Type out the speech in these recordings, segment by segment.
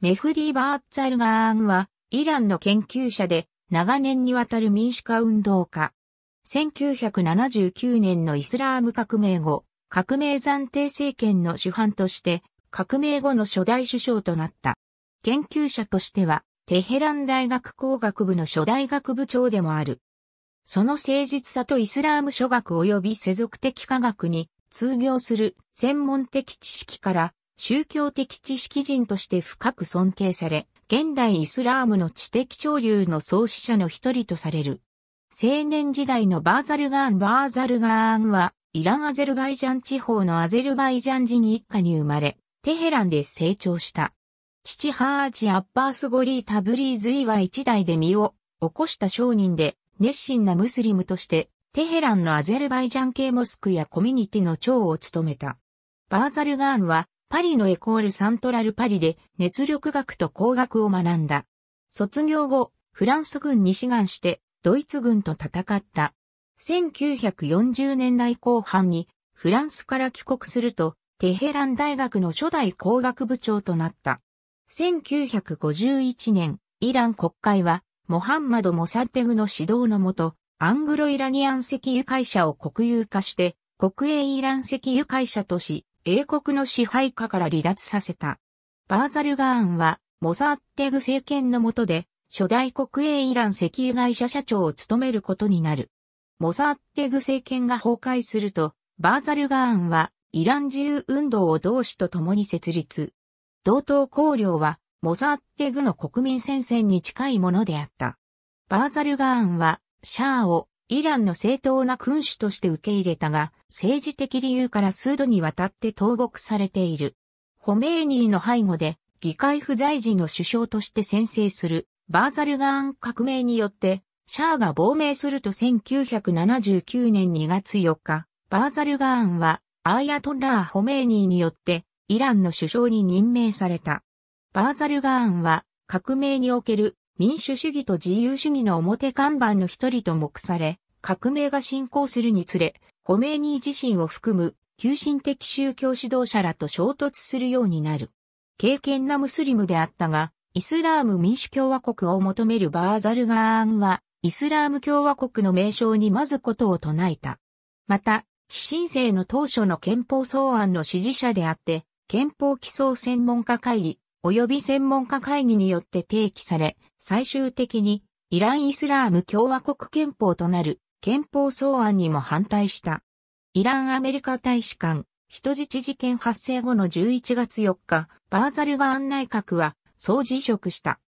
メフディ・バーツァルガーンは、イランの研究者で、長年にわたる民主化運動家。1979年のイスラーム革命後、革命暫定政権の主犯として、革命後の初代首相となった。研究者としては、テヘラン大学工学部の初代学部長でもある。その誠実さとイスラーム諸学及び世俗的科学に通行する専門的知識から宗教的知識人として深く尊敬され、現代イスラームの知的潮流の創始者の一人とされる。青年時代のバーザルガーン・バーザルガーンは、イラン・アゼルバイジャン地方のアゼルバイジャン人一家に生まれ、テヘランで成長した。父ハージ・アッバース・ゴリー・タブリーズイは一代で身を起こした商人で、熱心なムスリムとして、テヘランのアゼルバイジャン系モスクやコミュニティの長を務めた。バーザルガーンはパリのエコールサントラルパリで熱力学と工学を学んだ。卒業後、フランス軍に志願してドイツ軍と戦った。1940年代後半にフランスから帰国すると、テヘラン大学の初代工学部長となった。1951年、イラン国会は、モハンマド・モサテグの指導のもと、アングロイラニアン石油会社を国有化して、国営イラン石油会社とし、英国の支配下から離脱させた。バーザルガーンは、モサッテグ政権の下で、初代国営イラン石油会社社長を務めることになる。モサッテグ政権が崩壊すると、バーザルガーンは、イラン自由運動を同志と共に設立。同等公領は、モサッテグの国民戦線に近いものであった。バーザルガーンは、シャアをイランの正当な君主として受け入れたが、政治的理由から数度にわたって投獄されている。ホメーニーの背後で、議会不在時の首相として宣誓する、バーザルガーン革命によって、シャーが亡命すると1979年2月4日、バーザルガーンは、アーヤトラー・ホメーニーによって、イランの首相に任命された。バーザルガーンは、革命における民主主義と自由主義の表看板の一人と目され、革命が進行するにつれ、ホメイニー自身を含む、急進的宗教指導者らと衝突するようになる。敬虔なムスリムであったが、イスラーム民主共和国を求めるバーザルガーンは、イスラーム共和国の名称にまずことを唱えた。また、非申請の当初の憲法草案の支持者であって、憲法起草専門家会議、及び専門家会議によって提起され、最終的にイラン・イスラーム共和国憲法となる憲法草案にも反対した。イランアメリカ大使館、人質事件発生後の11月4日、バーザルガン内閣は総辞職した。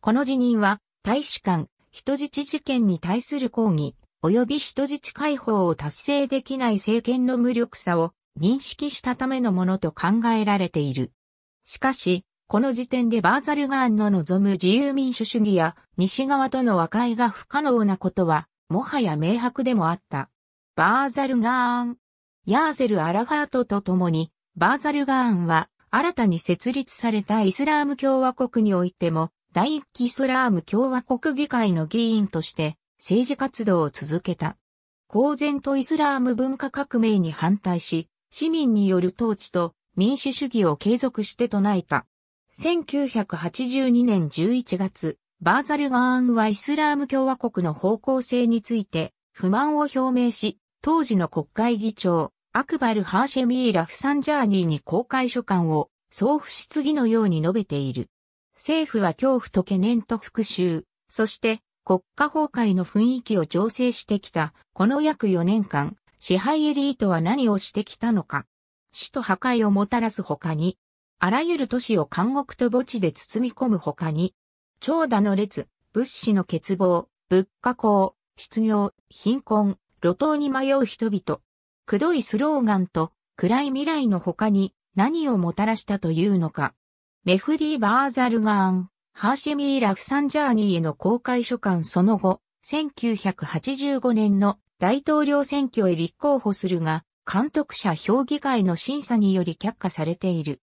この辞任は大使館、人質事件に対する抗議、及び人質解放を達成できない政権の無力さを認識したためのものと考えられている。しかし、この時点でバーザルガーンの望む自由民主主義や西側との和解が不可能なことは、もはや明白でもあった。バーザルガーン。ヤーセル・アラファートと共に、バーザルガーンは、新たに設立されたイスラーム共和国においても、第一期イスラーム共和国議会の議員として、政治活動を続けた。公然とイスラーム文化革命に反対し、市民による統治と民主主義を継続して唱えた。1982年11月、バーザルガーンはイスラーム共和国の方向性について不満を表明し、当時の国会議長、アクバル・ハーシェミー・ラフサンジャーニーに公開書簡を送付し次のように述べている。政府は恐怖と懸念と復讐、そして国家崩壊の雰囲気を調整してきた、この約4年間、支配エリートは何をしてきたのか。死と破壊をもたらす他に、あらゆる都市を監獄と墓地で包み込む他に、長蛇の列、物資の欠乏、物価高、失業、貧困、路頭に迷う人々、くどいスローガンと暗い未来の他に何をもたらしたというのか。メフディ・バーザルガーン、ハーシミー・ラフサンジャーニーへの公開書簡その後、1985年の大統領選挙へ立候補するが、監督者評議会の審査により却下されている。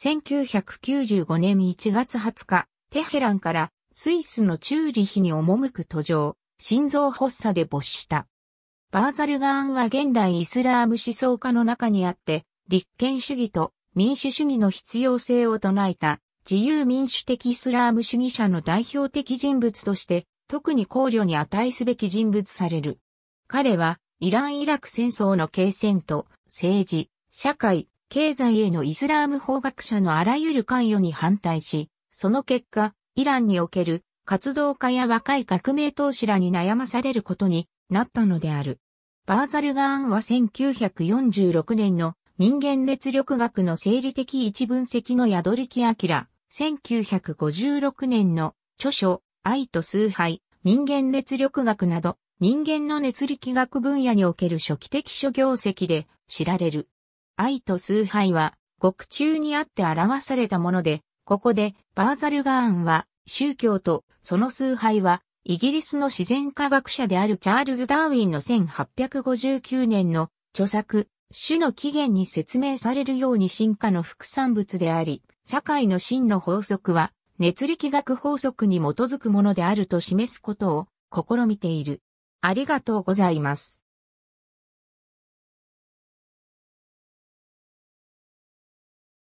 1995年1月20日、テヘランからスイスのチューリヒに赴く途上、心臓発作で没した。バーザルガーンは現代イスラーム思想家の中にあって、立憲主義と民主主義の必要性を唱えた自由民主的イスラーム主義者の代表的人物として、特に考慮に値すべき人物される。彼は、イラン・イラク戦争の継戦と、政治、社会、経済へのイスラーム法学者のあらゆる関与に反対し、その結果、イランにおける活動家や若い革命投資らに悩まされることになったのである。バーザルガーンは1946年の人間熱力学の生理的一分析の宿り木明、1956年の著書、愛と崇拝、人間熱力学など、人間の熱力学分野における初期的諸業績で知られる。愛と崇拝は、獄中にあって表されたもので、ここで、バーザルガーンは、宗教と、その崇拝は、イギリスの自然科学者であるチャールズ・ダーウィンの1859年の著作、種の起源に説明されるように進化の副産物であり、社会の真の法則は、熱力学法則に基づくものであると示すことを試みている。ありがとうございます。